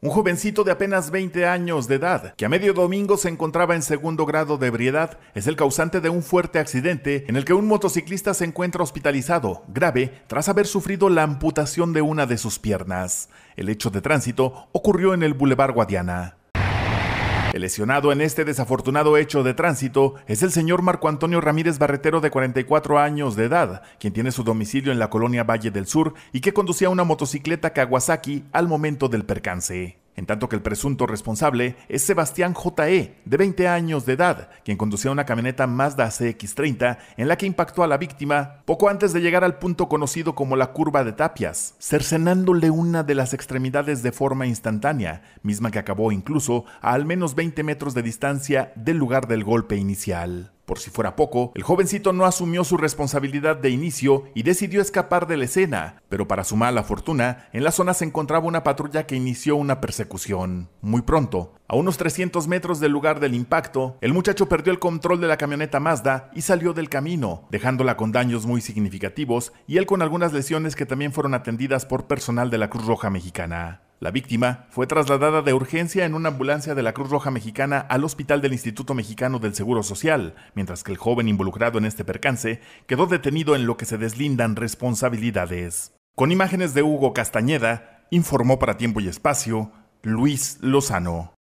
Un jovencito de apenas 20 años de edad, que a medio domingo se encontraba en segundo grado de ebriedad, es el causante de un fuerte accidente en el que un motociclista se encuentra hospitalizado, grave, tras haber sufrido la amputación de una de sus piernas. El hecho de tránsito ocurrió en el Boulevard Guadiana. El lesionado en este desafortunado hecho de tránsito es el señor Marco Antonio Ramírez Barretero de 44 años de edad, quien tiene su domicilio en la colonia Valle del Sur y que conducía una motocicleta Kawasaki al momento del percance en tanto que el presunto responsable es Sebastián J.E., de 20 años de edad, quien conducía una camioneta Mazda CX-30 en la que impactó a la víctima poco antes de llegar al punto conocido como la curva de Tapias, cercenándole una de las extremidades de forma instantánea, misma que acabó incluso a al menos 20 metros de distancia del lugar del golpe inicial. Por si fuera poco, el jovencito no asumió su responsabilidad de inicio y decidió escapar de la escena, pero para su mala fortuna, en la zona se encontraba una patrulla que inició una persecución. Muy pronto, a unos 300 metros del lugar del impacto, el muchacho perdió el control de la camioneta Mazda y salió del camino, dejándola con daños muy significativos y él con algunas lesiones que también fueron atendidas por personal de la Cruz Roja Mexicana. La víctima fue trasladada de urgencia en una ambulancia de la Cruz Roja Mexicana al Hospital del Instituto Mexicano del Seguro Social, mientras que el joven involucrado en este percance quedó detenido en lo que se deslindan responsabilidades. Con imágenes de Hugo Castañeda, informó para tiempo y espacio Luis Lozano.